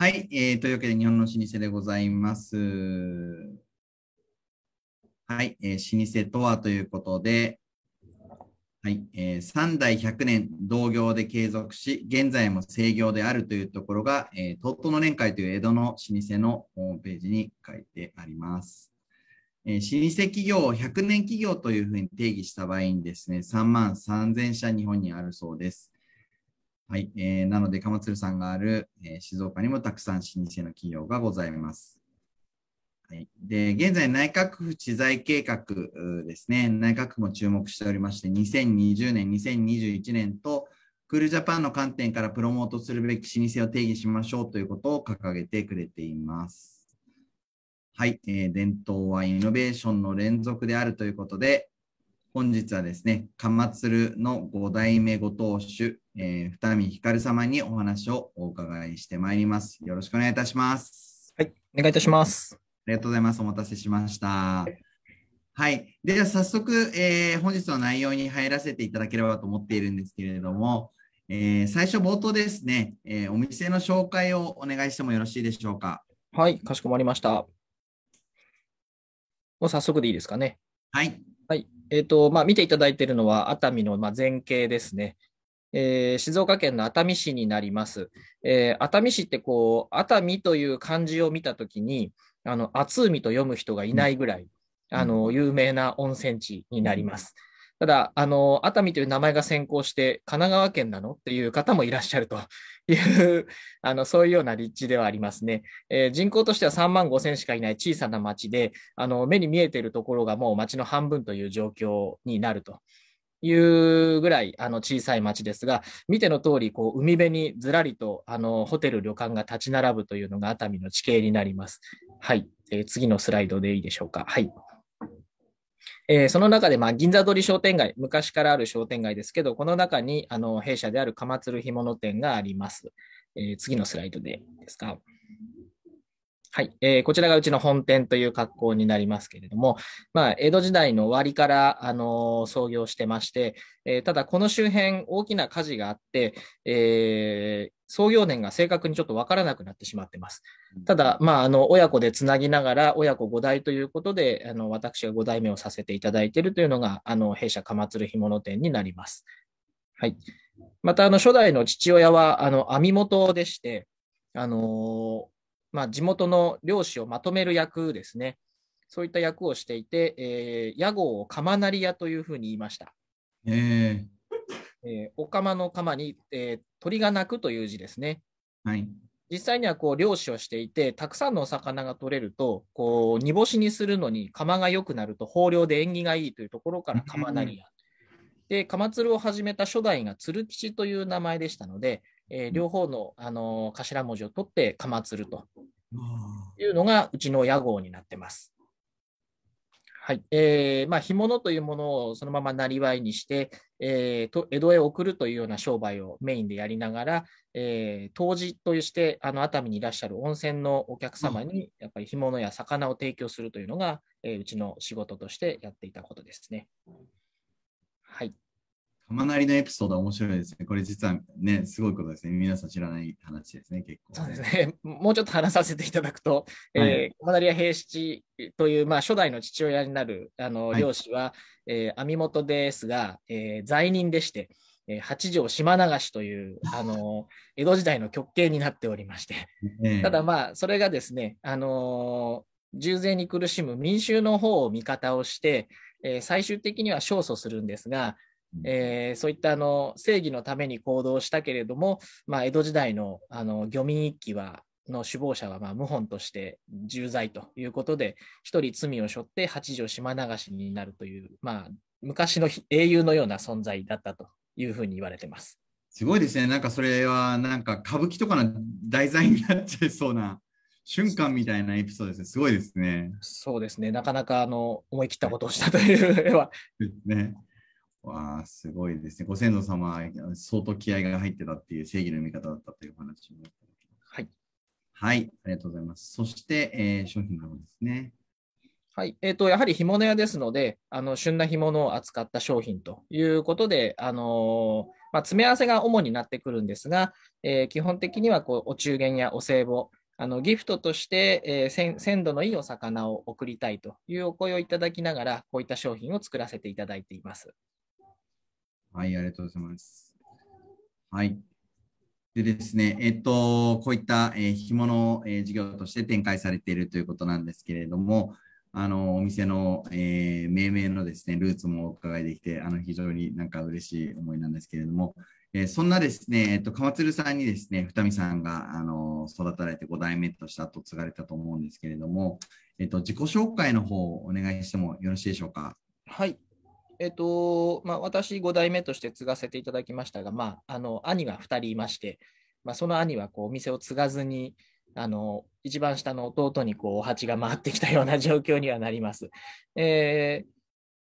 はい、えー、というわけで日本の老舗でございます。はい、えー、老舗とはということで、はい、えー、3代100年同業で継続し、現在も制業であるというところが、えー、東都の年会という江戸の老舗のホームページに書いてあります。えー、老舗企業を100年企業というふうに定義した場合にですね、3万3000社日本にあるそうです。はい、えー、なので、鎌鶴さんがある、えー、静岡にもたくさん老舗の企業がございます。はい、で現在、内閣府知財計画ですね、内閣府も注目しておりまして、2020年、2021年と、クールジャパンの観点からプロモートするべき老舗を定義しましょうということを掲げてくれています。はい、えー、伝統はイノベーションの連続であるということで、本日はですね、鎌鶴の五代目ご当主、えー、二見光様にお話をお伺いしてまいります。よろしくお願いいたします。はい、お願いいたします。ありがとうございます。お待たせしました。はい。では早速、えー、本日の内容に入らせていただければと思っているんですけれども、えー、最初冒頭ですね、えー、お店の紹介をお願いしてもよろしいでしょうか。はい、かしこまりました。もう早速でいいですかね。はい。はい。えっ、ー、と、まあ、見ていただいているのは熱海の、まあ、前景ですね。えー、静岡県の熱海市になります。えー、熱海市ってこう、熱海という漢字を見たときに、あの、熱海と読む人がいないぐらい、うん、あの、有名な温泉地になります。うんただ、あの、熱海という名前が先行して、神奈川県なのっていう方もいらっしゃると いうあの、そういうような立地ではありますね。えー、人口としては3万5千しかいない小さな町で、あの、目に見えているところがもう町の半分という状況になると。いうぐらいあの小さい町ですが、見ての通り、こう海辺にずらりとあのホテル、旅館が立ち並ぶというのが熱海の地形になります。はい、えー、次のスライドでいいでしょうか。はい。えー、その中で、まあ、銀座通り商店街、昔からある商店街ですけど、この中にあの弊社である鎌鶴干物店があります。えー、次のスライドでですか。はい、えー、こちらがうちの本店という格好になりますけれども、まあ、江戸時代の終わりから、あのー、創業してまして、えー、ただこの周辺、大きな火事があって、えー、創業年が正確にちょっとわからなくなってしまってます。ただ、まあ、あの親子でつなぎながら、親子5代ということで、あの私が5代目をさせていただいているというのが、あの弊社かまつる干物店になります。はい、またあの初代の父親はあの網元でして、あのーまあ、地元の漁師をまとめる役ですね。そういった役をしていて、えー、屋号を釜なり屋というふうに言いました。えー、えー、お釜の釜に、えー、鳥が鳴くという字ですね。はい。実際にはこう漁師をしていて、たくさんのお魚が取れると、こう煮干しにするのに釜が良くなると、豊漁で縁起がいいというところから釜なり屋。で、釜鶴を始めた初代が鶴吉という名前でしたので、えー、両方の、あの頭文字を取ってかまつるというのがうちの屋号になってます。はいえーまあ、干物というものをそのままなりわいにして、えー、と江戸へ送るというような商売をメインでやりながら、えー、当時としてあの熱海にいらっしゃる温泉のお客様にやっぱり干物や魚を提供するというのが、えー、うちの仕事としてやっていたことですね。はいまなりのエピソードは面白いですね。これ実はね、すごいことですね。皆さん知らない話ですね、結構。そうですね。もうちょっと話させていただくと、はい、えー、マナリア平七という、まあ、初代の父親になるあの漁師は、はい、えー、網元ですが、えー、罪人でして、えー、八条島流しという、あの 江戸時代の極刑になっておりまして、ね、ただまあ、それがですね、あの重税に苦しむ民衆の方を味方をして、えー、最終的には勝訴するんですが、えー、そういったあの正義のために行動したけれども、まあ、江戸時代のあの漁民一揆はの首謀者はまあ謀反として重罪ということで1人罪を背負って八条島流しになるという、まあ、昔の英雄のような存在だったというふうに言われてます。すごいですね。なんかそれはなんか歌舞伎とかの題材になっちゃいそうな瞬間みたいなエピソードですね。すごいですね。そうですね。なかなかあの思い切ったことをしたという絵は。ね。わあ、すごいですね。ご先祖様、相当気合が入ってたっていう正義の見方だったというお話も。はい。はい、ありがとうございます。そして、えー、商品の方ですね。はい。えっ、ー、と、やはり干物屋ですので、あの、旬な干物を扱った商品ということで、あのー、まあ、詰め合わせが主になってくるんですが、えー、基本的にはこうお中元やお歳暮、あのギフトとして、えー、鮮度のいいお魚を送りたいというお声をいただきながら、こういった商品を作らせていただいています。はい、ありがとうございます。はい。でですね、えっと、こういった、えー、紐えー、事業として展開されているということなんですけれども、あのお店の、えー、命名のですねルーツもお伺いできて、あの非常になんか嬉しい思いなんですけれども、えー、そんなですね、えっと、鎌鶴さんにですね、二見さんがあの育たれて5代目として後継がれたと思うんですけれども、えっと、自己紹介の方をお願いしてもよろしいでしょうか。はい、えっとまあ、私5代目として継がせていただきましたが、まあ、あの兄が2人いまして、まあ、その兄はこうお店を継がずにあの一番下の弟にこうお鉢が回ってきたような状況にはなります。えー、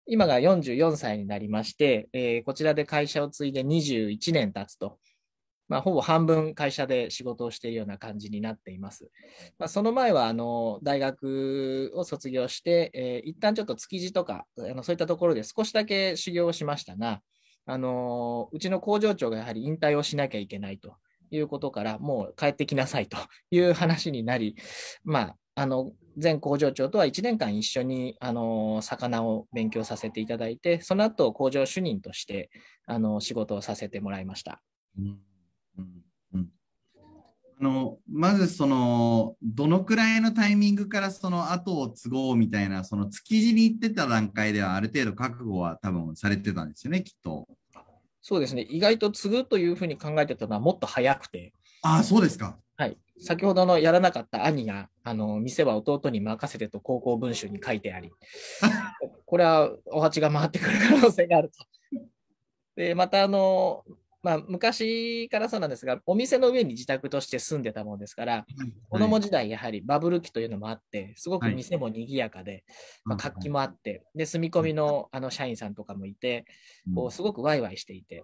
今が44歳になりまして、えー、こちらで会社を継いで21年経つとまあ、ほぼ半分会社で仕事をしているような感じになっています。まあ、その前はあの大学を卒業して、えー、一旦ちょっと築地とかあのそういったところで少しだけ修行をしましたが、あのうちの工場長がやはり引退をしなきゃいけないということから、もう帰ってきなさいという話になり、まあ、あの前工場長とは1年間一緒にあの魚を勉強させていただいて、その後工場主任としてあの仕事をさせてもらいました。うんあのまずそのどのくらいのタイミングからその後を継ごうみたいなその築地に行ってた段階ではある程度覚悟は多分されてたんですよねきっと。そうですね意外と継ぐというふうに考えてたのはもっと早くて。ああそうですか。はい、先ほどのやらなかった兄があの店は弟に任せてと高校文集に書いてあり これはお鉢が回ってくる可能性があると。でまたあのまあ、昔からそうなんですが、お店の上に自宅として住んでたものですから、子供時代、やはりバブル期というのもあって、すごく店も賑やかで、まあ、活気もあって、で住み込みのあの社員さんとかもいて、こうすごくワイワイしていて、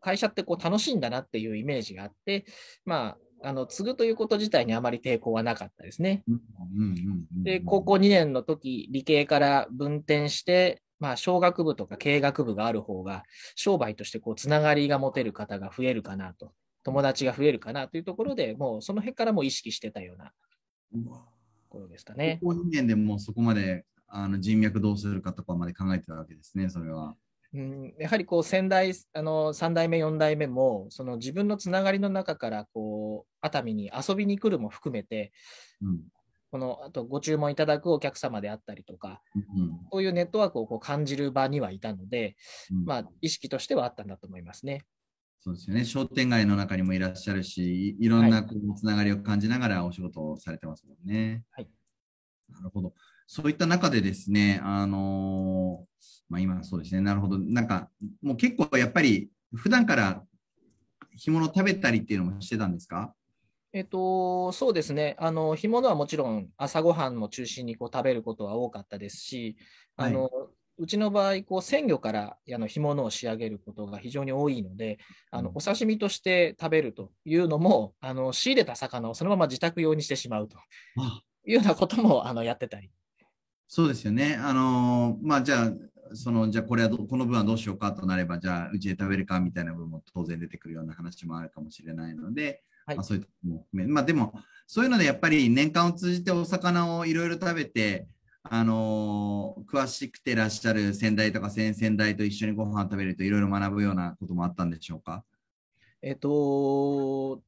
会社ってこう楽しいんだなっていうイメージがあって、まあ、あの継ぐということ自体にあまり抵抗はなかったですね。で、高校2年の時理系から分転して、まあ、商学部とか経営学部がある方が、商売としてこう、つながりが持てる方が増えるかなと、友達が増えるかなというところでもう、その辺からも意識してたようなところですかね。高2年でもそこまであの人脈どうするかとかまで考えてたわけですね、それは。うん、やはりこう先代あの3代目、4代目もその自分のつながりの中からこう熱海に遊びに来るも含めて、うん、このあとご注文いただくお客様であったりとか、うん、そういうネットワークをこう感じる場にはいたので、うん、まあ、意識としてはあったんだと思いますね。そうですよね商店街の中にもいらっしゃるし、いろんなこうつながりを感じながらお仕事をされてますもんね。はい、なるほど。そういった中でですね、あのー、まあ、今そうですね、なるほど、なんかもう結構やっぱり、普段から干物食べたりっていうのもしてたんですかえっと、そうですね、あの干物はもちろん朝ごはんも中心にこう食べることは多かったですし、あの、はい、うちの場合こう、鮮魚からあの干物を仕上げることが非常に多いので、あのお刺身として食べるというのも、あの仕入れた魚をそのまま自宅用にしてしまうというようなこともあのやってたり。そうですよね。あのまあ、じゃあそのじゃあこれはこの分はどうしようかとなればじゃあうちで食べるかみたいな部分も当然出てくるような話もあるかもしれないのではい、まあ、そういうところも含め、まあ、でもそういうのでやっぱり年間を通じてお魚をいろいろ食べて、あのー、詳しくてらっしゃる先代とか先々代と一緒にご飯食べるといろいろ学ぶようなこともあったんでしょうかえっ、と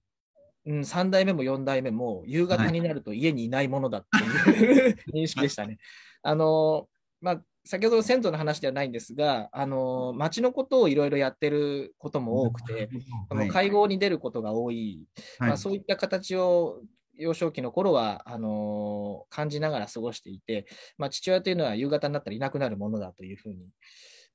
うん、3代目も4代目も夕方になると家にいないものだっていう、はい、認識でしたね。あのまあ先ほどの銭湯の話ではないんですが、あの町のことをいろいろやってることも多くて、の会合に出ることが多い、はい、まあ、そういった形を幼少期の頃はあの感じながら過ごしていて、まあ、父親というのは夕方になったらいなくなるものだというふうに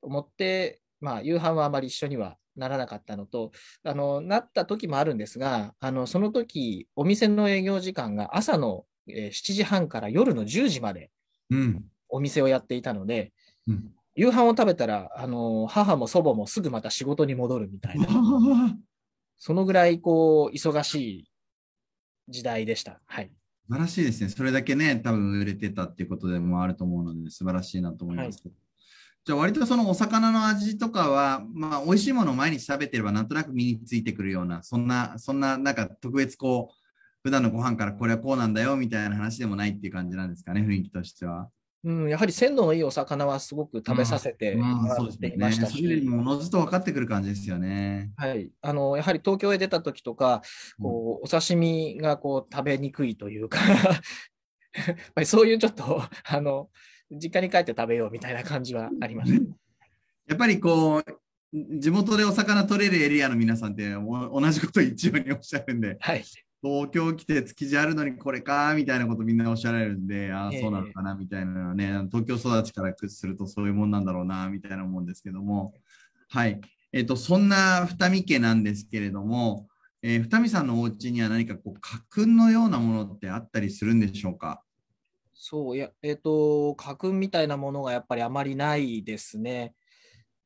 思って、まあ、夕飯はあまり一緒にはならなかったのとあのなった時もあるんですがあのその時お店の営業時間が朝の7時半から夜の10時まで。うんお店をやっていたので、うん、夕飯を食べたら、あの母も祖母もすぐまた仕事に戻るみたいな、そのぐらいこう忙しい時代でした。はい、素晴らしいですね。それだけね、多分売れてたっていうことでもあると思うので、素晴らしいなと思います。はいじゃあ割とそのお魚の味とかは、まあ、美味しいものを毎日食べてればなんとなく身についてくるようなそんなそんななんか特別こう普段のご飯からこれはこうなんだよみたいな話でもないっていう感じなんですかね雰囲気としては。うん、やはり鮮度のいいお魚はすごく食べさせてもらっていましたし、うんうん、ね、ものずっと分かってくる感じですよね。はい、あのやはり東京へ出た時とか、こうお刺身がこう食べにくいというか やっぱりそういうちょっと あの実家に帰って食べようみたいな感じはありますやっぱりこう地元でお魚取れるエリアの皆さんって同じこと一応におっしゃるんで、はい、東京来て築地あるのにこれかみたいなことみんなおっしゃられるんで、ああ、そうなのかなみたいなのはね、東京育ちからするとそういうもんなんだろうなみたいなもんですけども、はい。えっ、と、そんな二見家なんですけれども、えー、二見さんのお家には何かこう家訓のようなものってあったりするんでしょうかそういや、えっ、と、家訓みたいなものがやっぱりあまりないですね。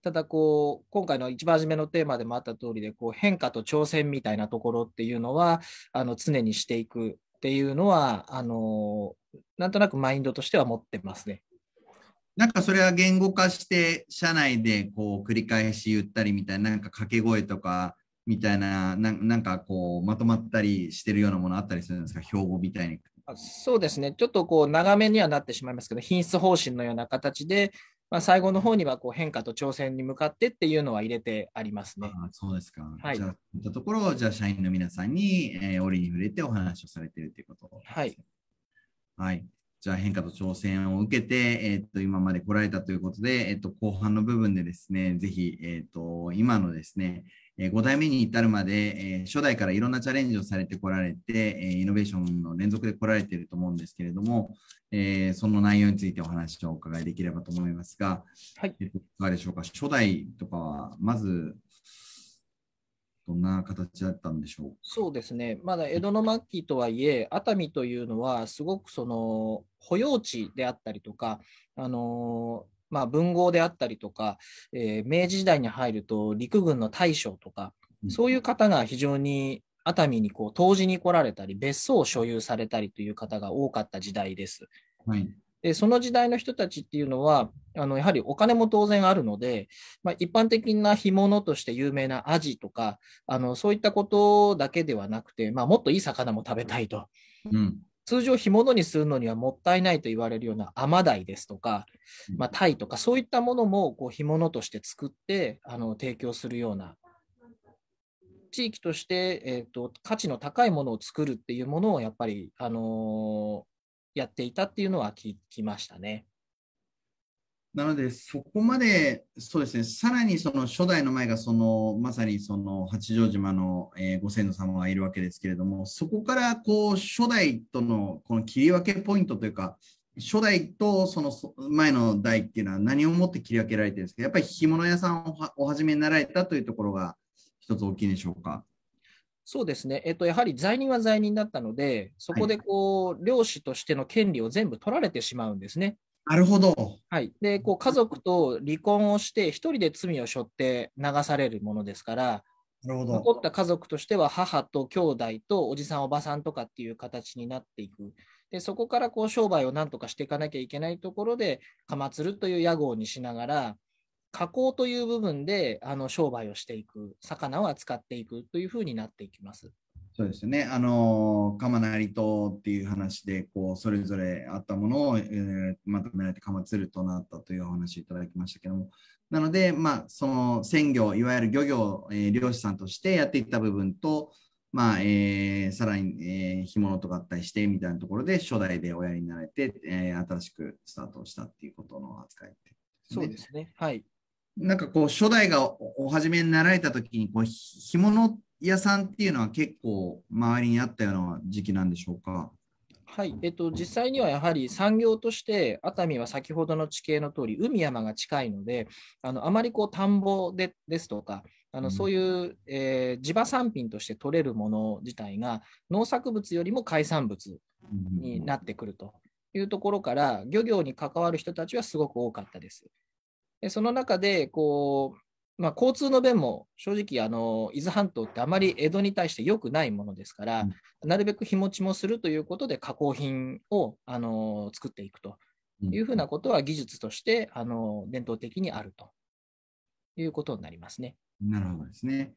ただこう、今回の一番初めのテーマでもあった通りで、こう変化と挑戦みたいなところっていうのは、あの常にしていくっていうのは、あのなんとなくマインドとしては持ってますね。なんかそれは言語化して、社内でこう繰り返し言ったりみたいな、なんか掛け声とかみたいな、なんかこうまとまったりしてるようなものあったりするんですか、標語みたいに。そうですね、ちょっとこう長めにはなってしまいますけど、品質方針のような形で、まあ、最後の方にはこう変化と挑戦に向かってっていうのは入れてありますね。あそうですか。はい、じゃあ、ところを、じゃあ、社員の皆さんに、えー、折に触れてお話をされているということ、はい。はい。じゃあ、変化と挑戦を受けて、えー、っと、今まで来られたということで、えー、っと、後半の部分でですね、ぜひ、えー、っと、今のですね、え5代目に至るまで、え初代からいろんなチャレンジをされてこられて、えイノベーションの連続で来られていると思うんですけれども、えその内容についてお話をお伺いできればと思いますが、はい、いかがでしょうか、初代とかは、まず、どんな形だったんでしょうそうですね、まだ江戸の末期とはいえ、熱海というのは、すごくその保養地であったりとか、あのまあ、文豪であったりとか、えー、明治時代に入ると陸軍の大将とか、そういう方が非常に熱海にこう当時に来られたり、別荘を所有されたりという方が多かった時代です。はい、でその時代の人たちっていうのは、あのやはりお金も当然あるので、まあ、一般的な干物として有名なアジとか、あのそういったことだけではなくて、まあ、もっといい魚も食べたいと。うん通常干物にするのにはもったいないと言われるようなアマダイですとか、まあ、タイとかそういったものもこう干物として作ってあの提供するような地域として、えーと、価値の高いものを作るっていうものをやっぱり、あのー、やっていたっていうのは聞きましたね。なので、そこまで、そうですね、さらにその初代の前がその、まさにその八丈島の、えー、ご先祖様がいるわけですけれども、そこからこう初代とのこの切り分けポイントというか、初代とその前の代っていうのは何をもって切り分けられてるんですかやっぱり干物屋さんをお始めになられたというところが一つ大きいでしょうか。そうですね、えっと、やはり罪人は罪人だったので、そこでこう、はい、漁師としての権利を全部取られてしまうんですね。なるほど。はい。で、こう家族と離婚をして、一人で罪を背負って流されるものですから、なるほど残った家族としては母と兄弟とおじさんおばさんとかっていう形になっていく。でそこからこう商売をなんとかしていかなきゃいけないところで、かまつるという屋号にしながら、加工という部分であの商売をしていく、魚を扱っていくというふうになっていきます。そうですね。あの、鎌成とっていう話で、こう、それぞれあったものを、えー、まとめられて鎌鶴となったというお話いただきましたけども、なので、まあ、その鮮魚、いわゆる漁業、えー、漁師さんとしてやっていった部分と、まあ、えー、さらに、えー、干物と合体してみたいなところで、初代でおやりになられて、えー、新しくスタートしたっていうことの扱いって、ね、そうですね。はい。なんかこう、初代がお始めになられたときにこう、干物って、屋さんっていうのは結構周りにあったような時期なんでしょうか。はい、えっと、実際にはやはり産業として熱海は先ほどの地形の通り海山が近いのであのあまりこう田んぼでですとかあのそういう、えー、地場産品として取れるもの自体が農作物よりも海産物になってくるというところから漁業に関わる人たちはすごく多かったです。でその中でこうまあ、交通の便も正直あの、伊豆半島ってあまり江戸に対して良くないものですから、うん、なるべく日持ちもするということで、加工品をあの作っていくというふうなことは、技術としてあの伝統的にあるということになりますね。なるほどですね。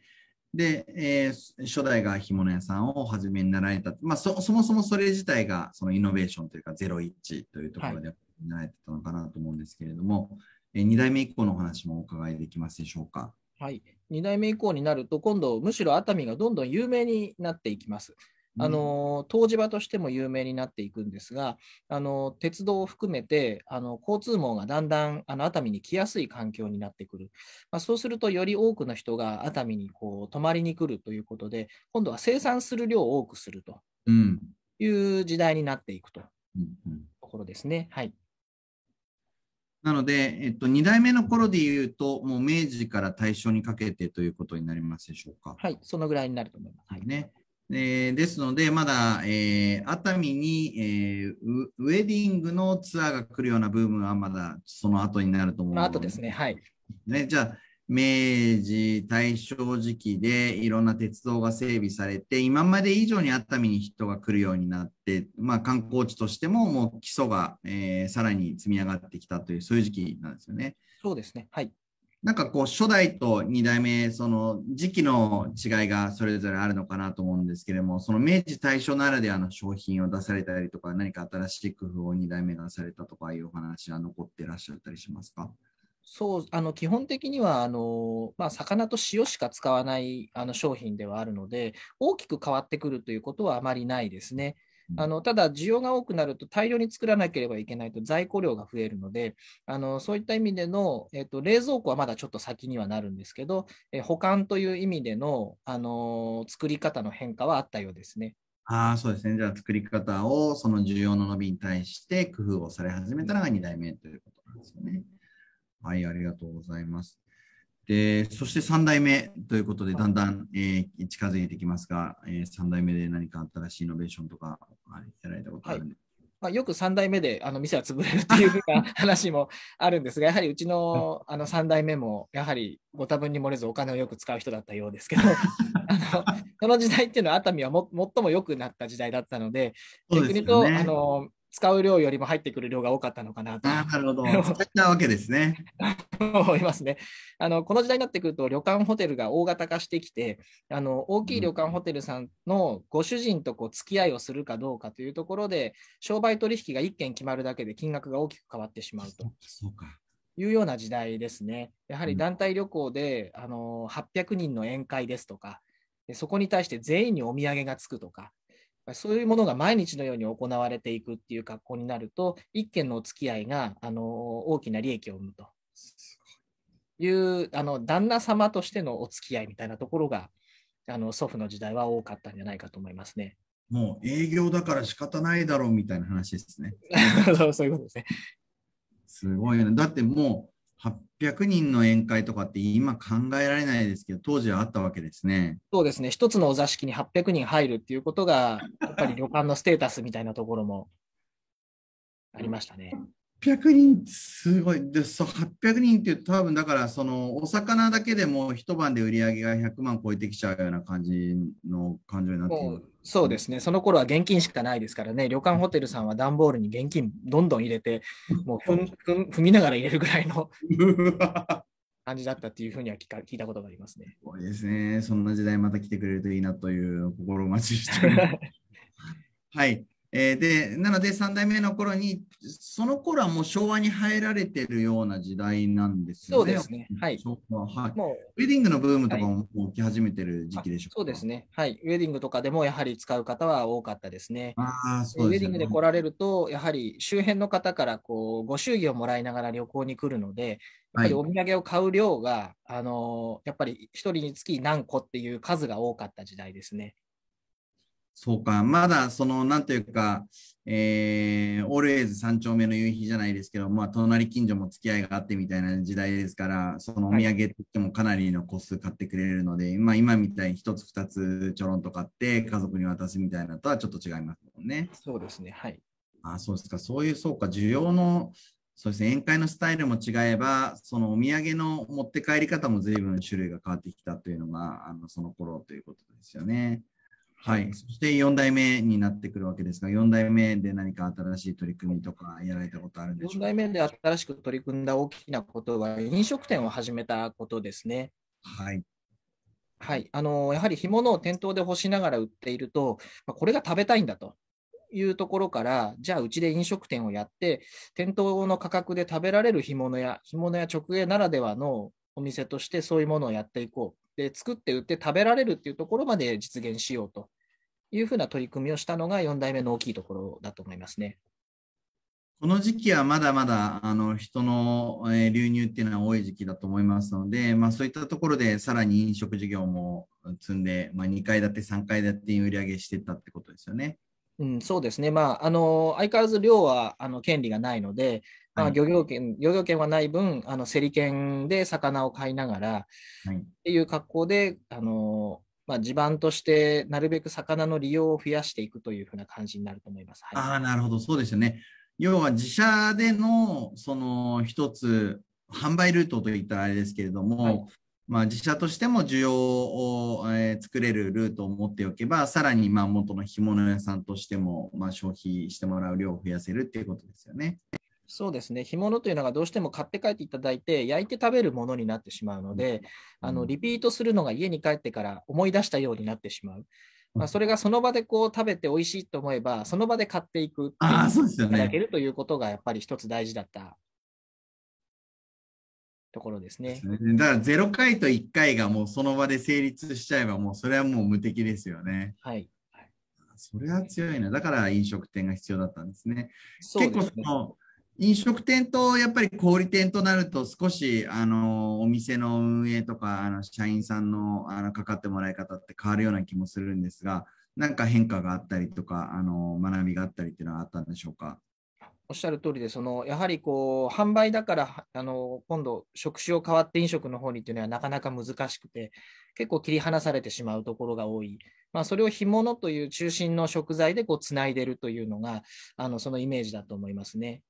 で、えー、初代が干物屋さんをはじめになられた、まあそ、そもそもそれ自体がそのイノベーションというか、ゼロッチというところで、はい、習えてたのかなと思うんですけれども、2代目以降のお話もお伺いできますでしょうか。はい、2代目以降になると、今度、むしろ熱海がどんどん有名になっていきます。あの湯治場としても有名になっていくんですが、あの鉄道を含めてあの交通網がだんだんあの熱海に来やすい環境になってくる、まあ、そうするとより多くの人が熱海にこう泊まりに来るということで、今度は生産する量を多くするという時代になっていくというところですね。はいなので、えっと、2代目の頃で言うと、もう明治から大正にかけてということになりますでしょうか。はい、そのぐらいになると思います。はい、ねえー、ですので、まだ、えー、熱海に、えー、ウェディングのツアーが来るようなブームはまだその後になると思うので、まあ、後ですね、はい。ね、じゃあ、明治、大正時期でいろんな鉄道が整備されて、今まで以上に熱海に人が来るようになって、まあ、観光地としてももう基礎が、えー、さらに積み上がってきたという、そういう時期なんですよね。そうですね、はい、なんかこう初代と2代目、その時期の違いがそれぞれあるのかなと思うんですけれども、その明治大正ならではの商品を出されたりとか、何か新しい工夫を2代目がされたとかいうお話は残ってらっしゃったりしますかそうあの基本的にはあの、まあ、魚と塩しか使わないあの商品ではあるので大きく変わってくるということはあまりないですね。あのただ、需要が多くなると大量に作らなければいけないと在庫量が増えるので、あのそういった意味での、えっと、冷蔵庫はまだちょっと先にはなるんですけど、え保管という意味での、あの作り方の変化はあったようですね。あそうですねじゃあ作り方をその需要の伸びに対して工夫をされ始めたのが2代目ということなんですよね。はい、ありがとうございます。で、そして3代目ということで、だんだん、えー、近づいてきますが、えー、3代目で何か新しいイノベーションとか、はい、やられたことあるんですか、はいまあ、よく3代目であの店は潰れるっていうふうな話も あるんですが、やはりうちのあの3代目も、やはりご多分に漏れずお金をよく使う人だったようですけど、あのその時代っていうのは熱海はも最も良くなった時代だったので、逆に逆にとあの使う量よりも入ってくる量が多かったのかなと。なるほど。そったわけですね。思いますねあの。この時代になってくると、旅館ホテルが大型化してきて、あの大きい旅館ホテルさんのご主人とこう付き合いをするかどうかというところで、商売取引が1件決まるだけで金額が大きく変わってしまうと。そうかいうような時代ですね。やはり団体旅行で、あの800人の宴会ですとか、そこに対して全員にお土産がつくとか、そういうものが毎日のように行われていくっていう格好になると、一件のお付き合いがあの大きな利益を生むというあの旦那様としてのお付き合いみたいなところがあの祖父の時代は多かったんじゃないかと思いますね。もう営業だから仕方ないだろうみたいな話ですね。そういうことですね。すごいね。だってもう600人の宴会とかって今考えられないですけど、当時はあったわけですね。そうですね。一つのお座敷に800人入るっていうことが、やっぱり旅館のステータスみたいなところもありましたね。800人すごいです。800人って多分だからそのお魚だけでも一晩で売り上げが100万超えてきちゃうような感じの感じになってるそうですね。その頃は現金しかないですからね。旅館ホテルさんは段ボールに現金どんどん入れて、もう踏みながら入れるぐらいの 感じだったっていうふうには聞か聞いたことがありますね。そうですね。そんな時代また来てくれるといいなという心待ちして はい。えー、でなので3代目の頃にその頃はもう昭和に入られてるような時代なんですよね。そうですね。はい。はい、もうウェディングのブームとかも起き始めてる時期でしょうか、はい、そうですね。はい。ウェディングとかでもやはり使う方は多かったですね。あそうですねウェディングで来られると、やはり周辺の方からこうご祝儀をもらいながら旅行に来るので、やっぱりお土産を買う量が、はい、あのやっぱり1人につき何個っていう数が多かった時代ですね。そうか、まだその、なんというか、えー、オールエイズ三丁目の夕日じゃないですけど、まあ、隣近所も付き合いがあってみたいな時代ですから、そのお土産って言ってもかなりの個数買ってくれるので、はい、まあ、今みたいに1つ2つちょろんと買って家族に渡すみたいなとはちょっと違いますもんね。そうですね、はい。あそうですか、そういう、そうか、需要の、そうですね、宴会のスタイルも違えば、そのお土産の持って帰り方も随分種類が変わってきたというのが、あのその頃ということですよね。はい、そして4代目になってくるわけですが、4代目で何か新しい取り組みとかやられたことあるんでしょうか ?4 代目で新しく取り組んだ大きなことは、飲食店を始めたことですね。はい、はい、あのやはり干物を店頭で干しながら売っていると、これが食べたいんだというところから、じゃあうちで飲食店をやって、店頭の価格で食べられる干物や、干物や直営ならではのお店としてそういうものをやっていこう。で作って売って食べられるっていうところまで実現しようというふうな取り組みをしたのが4代目の大きいところだと思いますね。この時期はまだまだあの人の、え流入っていうのは多い時期だと思いますので、まあ、そういったところでさらに飲食事業も積んで、まあ、2階建て、3階建てに売り上げしていったってことですよね。うん、そうですね、まあ、あの相変わらず量はあの権利がないので、まあ、漁業権漁業権はない分、あの競り権で魚を買いながら、はい、っていう格好であのまあ、地盤としてなるべく魚の利用を増やしていくというふうな感じになると思います。はい、ああ、なるほど、そうですよね。要は自社でのその一つ販売ルートといったらあれですけれども、はい、まあ、自社としても需要を、えー、作れるルートを持っておけば、さらにまあ元の干物屋さんとしても、まあ、消費してもらう量を増やせるっていうことですよね。そうですね、干物というのがどうしても買って帰っていただいて、焼いて食べるものになってしまうので、あのリピートするのが家に帰ってから思い出したようになってしまう。まあ、それがその場でこう食べて美味しいと思えば、その場で買っていくっていうただけるということがやっぱり一つ大事だったところですね。だから0回と1回がもうその場で成立しちゃえば、もうそれはもう無敵ですよね。はいそれは強いな。だから飲食店が必要だったんですね。すね結構その飲食店とやっぱり小売店となると少しあのお店の運営とかあの社員さんのあのかかってもらい方って変わるような気もするんですが何か変化があったりとかあの学びがあったりっていうのはあったんでしょうかおっしゃる通りでそのやはりこう販売だからあの今度職種を変わって飲食の方にっていうのはなかなか難しくて結構切り離されてしまうところが多いまあ、それを干物という中心の食材でこうつないでるというのがあのそのイメージだと思いますね。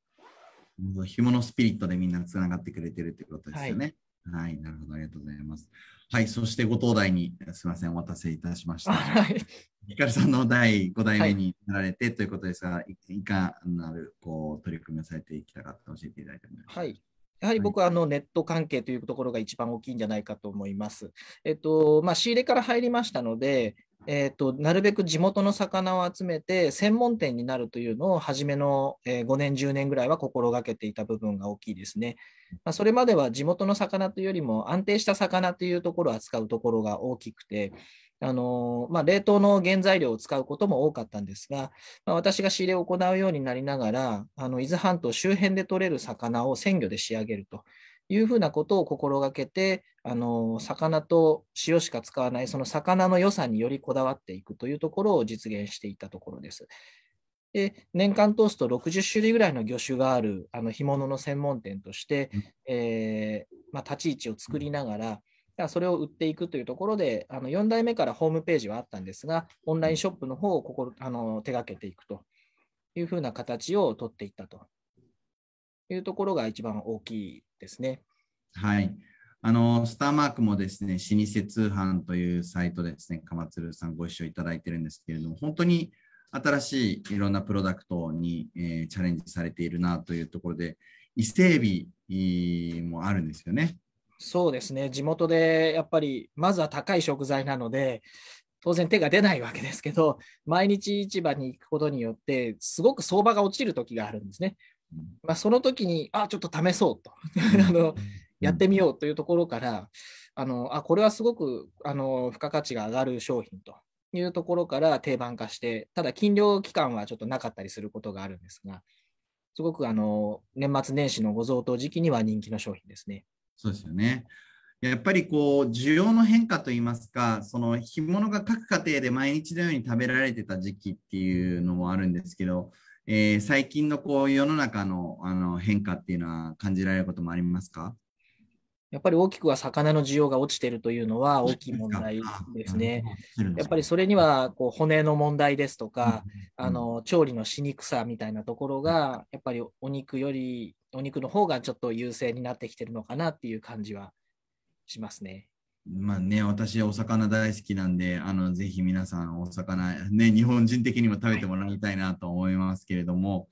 ひものスピリットでみんなつながってくれてるってことですよね。はい、はい、なるほど、ありがとうございます。はい、そしてご東大にすみません、お待たせいたしました。はい。ひかるさんの第5代目になられて、ということですが、いかなるこう取り組みをされてきたか教えていただいてもいますはい。やはり僕はあのネット関係というところが一番大きいんじゃないかと思います。えっとまあ、仕入れから入りましたので、えっと、なるべく地元の魚を集めて専門店になるというのを初めの5年、10年ぐらいは心がけていた部分が大きいですね。まあ、それまでは地元の魚というよりも安定した魚というところを扱うところが大きくて、あのまあ、冷凍の原材料を使うことも多かったんですが、まあ、私が仕入れを行うようになりながら、あの伊豆半島周辺で取れる魚を鮮魚で仕上げるというふうなことを心がけて、あの魚と塩しか使わない、その魚の良さによりこだわっていくというところを実現していったところです。で年間通すと60種類ぐらいの魚種があるあの干物の専門店として、えー、まあ、立ち位置を作りながら、それを売っていくというところで、あの4代目からホームページはあったんですが、オンラインショップの方をここあの手がけていくというふうな形を取っていったというところが一番大きいですね。はい。あのスターマークもですね、老舗通販というサイトですね、つるさんご一緒いただいてるんですけれども、本当に新しいいろんなプロダクトに、えー、チャレンジされているなというところで、伊勢海老もあるんですよね。そうですね、地元でやっぱり、まずは高い食材なので、当然手が出ないわけですけど、毎日市場に行くことによって、すごく相場が落ちる時があるんですね。まあ、その時に、あちょっと試そうと あの、やってみようというところから、あのあこれはすごくあの付加価値が上がる商品というところから定番化して、ただ、禁漁期間はちょっとなかったりすることがあるんですが、すごくあの年末年始のご贈答時期には人気の商品ですね。そうですよね。やっぱりこう需要の変化といいますか、その干物が各家庭で毎日のように食べられてた時期っていうのもあるんですけど、えー、最近のこう世の中のあの変化っていうのは感じられることもありますかやっぱり大きくは魚の需要が落ちているというのは大きい問題ですね。やっぱりそれにはこう骨の問題ですとか、あの調理のしにくさみたいなところが、やっぱりお肉よりお肉の方がちょっと優勢になってきてるのかなっていう感じはしますね。まあね、私、お魚大好きなんで、あのぜひ皆さん、お魚、ね、日本人的にも食べてもらいたいなと思いますけれども、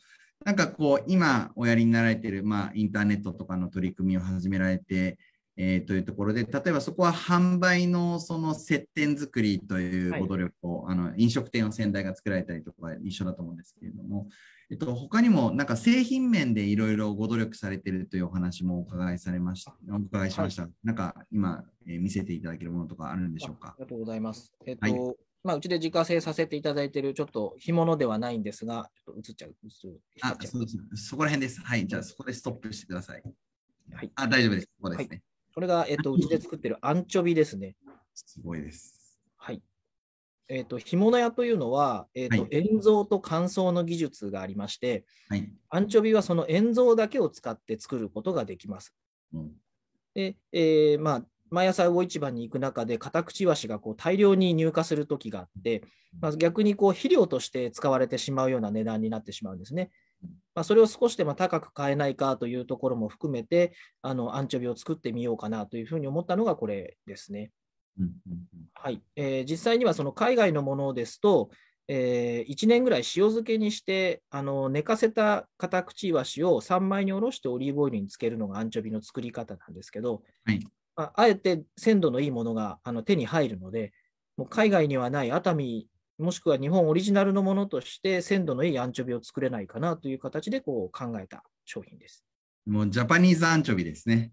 なんかこう、今、おやりになられてる、まあ、インターネットとかの取り組みを始められて、えー、というところで、例えばそこは販売のその接点作りというご努力を、はい、あの飲食店の先代が作られたりとか一緒だと思うんですけれども、えっと、他にもなんか製品面でいろいろご努力されているというお話もお伺いされました。お伺いしました。はい、なんか今、えー、見せていただけるものとかあるんでしょうか。ありがとうございます。えっと、はいまあ、うちで自家製させていただいている、ちょっと干物ではないんですが、ちょっと映っちゃう。あそうそこら辺です。はい。じゃあ、そこでストップしてください。はい。あ、大丈夫です。ここですね。はいこれが、えっと、うちで作ってるアンチョビですね。すごいです。はい。えっ、と、干物屋というのは、えっ、と、はい、塩蔵と乾燥の技術がありまして、はい、アンチョビはその塩蔵だけを使って作ることができます。うん、で、えー、まあ、毎朝魚市場に行く中で、カタクチワシがこう大量に入荷する時があって、まあ、逆にこう肥料として使われてしまうような値段になってしまうんですね。まあ、それを少しでも高く買えないかというところも含めて、あのアンチョビを作ってみようかなというふうに思ったのがこれですね。はいえー、実際にはその海外のものですと、えー、1年ぐらい塩漬けにしてあの寝かせたカタクチイワシを3枚におろしてオリーブオイルにつけるのがアンチョビの作り方なんですけど、はいああえて鮮度のいいものがあの手に入るので、もう海外にはない熱海、もしくは日本オリジナルのものとして鮮度のいいアンチョビを作れないかなという形でこう考えた商品です。もうジャパニーズアンチョビですね。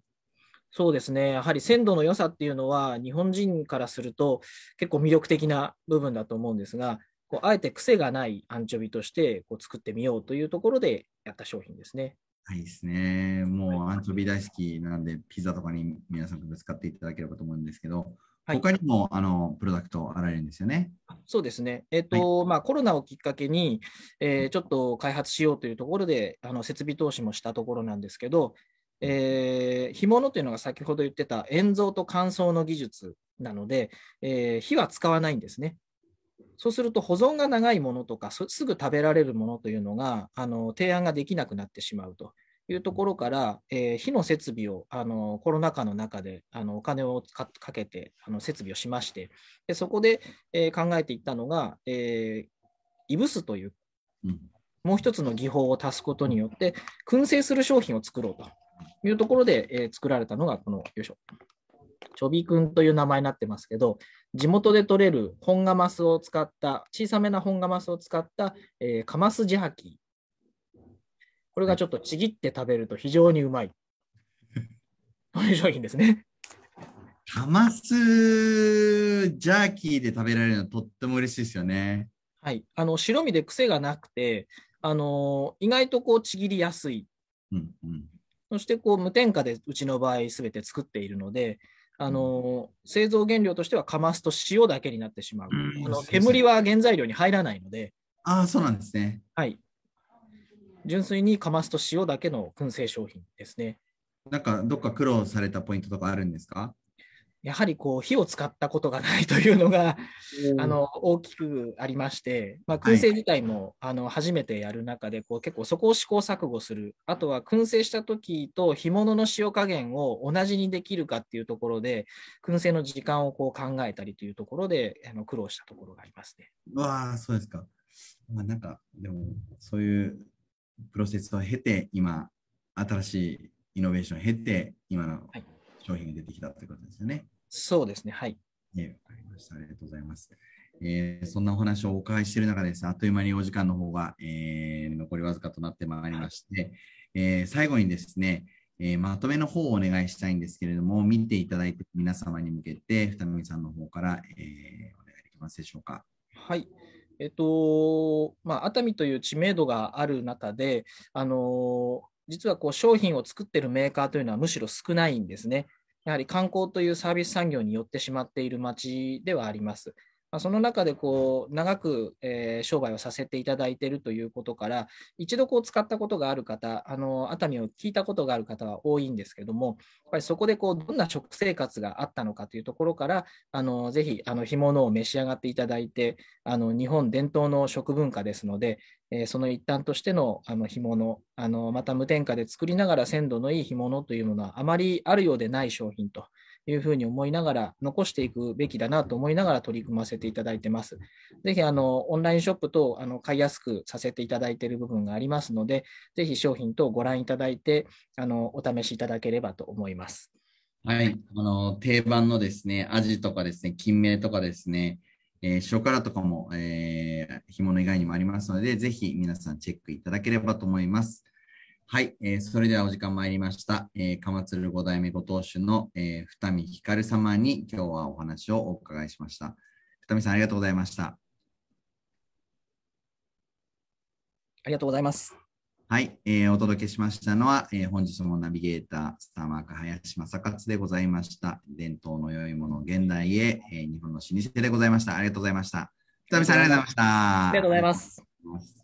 そうですね、やはり鮮度の良さっていうのは、日本人からすると結構魅力的な部分だと思うんですが、こうあえて癖がないアンチョビとしてこう作ってみようというところでやった商品ですね。はいですね。もうアンチョビ大好きなんで、ピザとかに皆さんぶつかっていただければと思うんですけど、はい、他にもあのプロダクトあられるんですよね。そうですね。えっ、ー、と、はい、まあコロナをきっかけに、えー、ちょっと開発しようというところで、あの設備投資もしたところなんですけど、えー、干物というのが先ほど言ってた塩蔵と乾燥の技術なので、えー、火は使わないんですね。そうすると保存が長いものとかすぐ食べられるものというのがあの提案ができなくなってしまうというところから、えー、火の設備をあのコロナ禍の中であのお金をかけてあの設備をしましてでそこで、えー、考えていったのが、えー、いぶすという、もう一つの技法を足すことによって燻製する商品を作ろうというところで、えー、作られたのがこのよいしょちょびくんという名前になってますけど、地元で取れる本ガマスを使った、小さめな本ガマスを使った、えー、カマス自販機。これがちょっとちぎって食べると非常にうまい。こういう商品ですね。カマスジャーキーで食べられるのはとっても嬉しいですよね。はい、あの白身で癖がなくて、あのー、意外とこうちぎりやすい。うんうん、そしてこう無添加でうちの場合すべて作っているので、あの製造原料としてはかますと塩だけになってしまう、うん、あの煙は原材料に入らないので、あそうなんですね。はい。純粋にかますと塩だけの燻製商品ですね。なんかどっか苦労されたポイントとかあるんですかやはりこう火を使ったことがないというのが、あの大きくありまして、まあ、燻製自体も、はい、あの初めてやる中でこう結構そこを試行錯誤するあとは燻製した時と干物の塩加減を同じにできるかっていうところで燻製の時間をこう考えたりというところであの苦労したところがありますね。うわそうですか、まあ、なんかでもそういうプロセスを経て今新しいイノベーションを経て今の、はい商品が出てきたということですよね。そうですね、はい。えー、わかりました。ありがとうございます。えー、そんなお話をお伺いしている中です、あっという間にお時間の方が、えー、残りわずかとなってまいりまして、はい、えー、最後にですね、えー、まとめの方をお願いしたいんですけれども、見ていただいて皆様に向けて、二宮さんの方から、えー、お願いできますでしょうか。はい。えっとまあ、熱海という知名度がある中で、あの実はこう商品を作ってるメーカーというのはむしろ少ないんですね。やはり観光というサービス産業によってしまっている町ではあります。まあ、その中でこう長く、えー、商売をさせていただいているということから、一度こう使ったことがある方、あの熱海を聞いたことがある方は多いんですけども、やっぱりそこでこうどんな食生活があったのかというところから、あのぜひあの干物を召し上がっていただいて、あの日本伝統の食文化ですので、えー、その一端としてのあの干物あの、また無添加で作りながら鮮度のいい干物というものはあまりあるようでない商品と。いうふうに思いながら、残していくべきだなと思いながら取り組ませていただいてます。ぜひ、あの、オンラインショップ等、あの、買いやすくさせていただいている部分がありますので、ぜひ商品等ご覧いただいて、あの、お試しいただければと思います。はい、あの、定番のですね、アジとかですね、金目とかですね、えー、塩辛とかも、えー、干物以外にもありますので、ぜひ皆さんチェックいただければと思います。はい、えー、それではお時間参りました。えー、鎌鶴五代目ご当主の、えー、二見光様に今日はお話をお伺いしました。二見さん、ありがとうございました。ありがとうございます。はい、えー、お届けしましたのは、えー、本日もナビゲーター、スターマーク林正勝でございました。伝統の良いもの、現代へ、えー、日本の老舗でございました。ありがとうございました。二見さん、ありがとうございました。ありがとうございます。